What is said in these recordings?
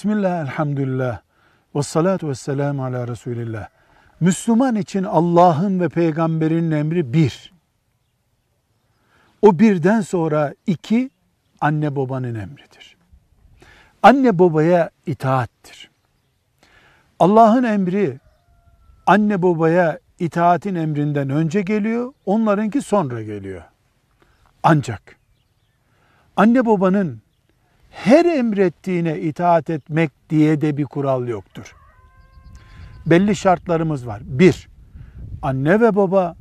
Bismillah, elhamdülillah, ve salatu ve selamu ala Resulillah. Müslüman için Allah'ın ve peygamberinin emri bir. O birden sonra iki, anne babanın emridir. Anne babaya itaattir. Allah'ın emri anne babaya itaatin emrinden önce geliyor, onlarınki sonra geliyor. Ancak anne babanın her emrettiğine itaat etmek diye de bir kural yoktur. Belli şartlarımız var. Bir, anne ve baba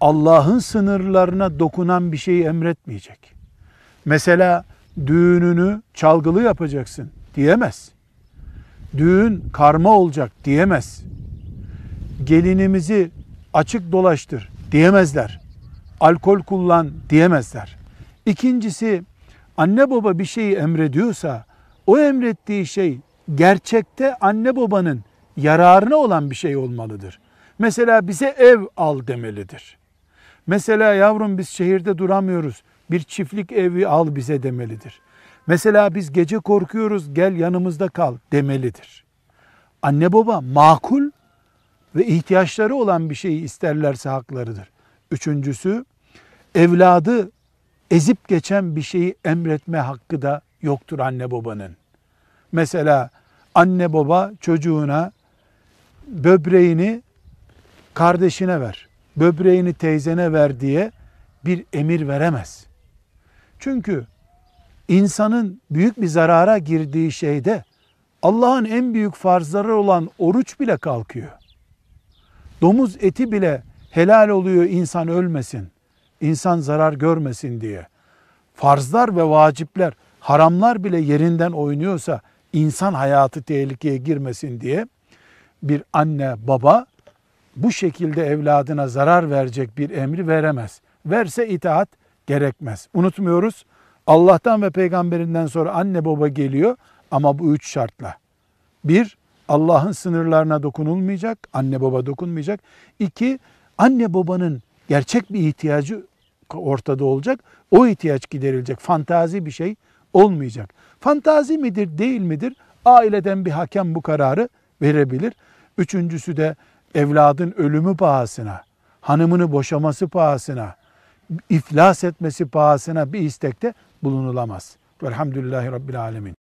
Allah'ın sınırlarına dokunan bir şeyi emretmeyecek. Mesela düğününü çalgılı yapacaksın diyemez. Düğün karma olacak diyemez. Gelinimizi açık dolaştır diyemezler. Alkol kullan diyemezler. İkincisi anne baba bir şeyi emrediyorsa o emrettiği şey gerçekte anne babanın yararına olan bir şey olmalıdır. Mesela bize ev al demelidir. Mesela yavrum biz şehirde duramıyoruz. Bir çiftlik evi al bize demelidir. Mesela biz gece korkuyoruz gel yanımızda kal demelidir. Anne baba makul ve ihtiyaçları olan bir şeyi isterlerse haklarıdır. Üçüncüsü evladı ezip geçen bir şeyi emretme hakkı da yoktur anne babanın. Mesela anne baba çocuğuna böbreğini kardeşine ver, böbreğini teyzene ver diye bir emir veremez. Çünkü insanın büyük bir zarara girdiği şeyde Allah'ın en büyük farzları olan oruç bile kalkıyor. Domuz eti bile helal oluyor insan ölmesin insan zarar görmesin diye farzlar ve vacipler, haramlar bile yerinden oynuyorsa insan hayatı tehlikeye girmesin diye bir anne baba bu şekilde evladına zarar verecek bir emri veremez. Verse itaat gerekmez. Unutmuyoruz Allah'tan ve peygamberinden sonra anne baba geliyor ama bu üç şartla. Bir, Allah'ın sınırlarına dokunulmayacak, anne baba dokunmayacak. İki, anne babanın gerçek bir ihtiyacı ortada olacak. O ihtiyaç giderilecek. Fantazi bir şey olmayacak. Fantazi midir değil midir? Aileden bir hakem bu kararı verebilir. Üçüncüsü de evladın ölümü pahasına, hanımını boşaması pahasına, iflas etmesi pahasına bir istekte bulunulamaz. Velhamdülillahi Rabbil Alemin.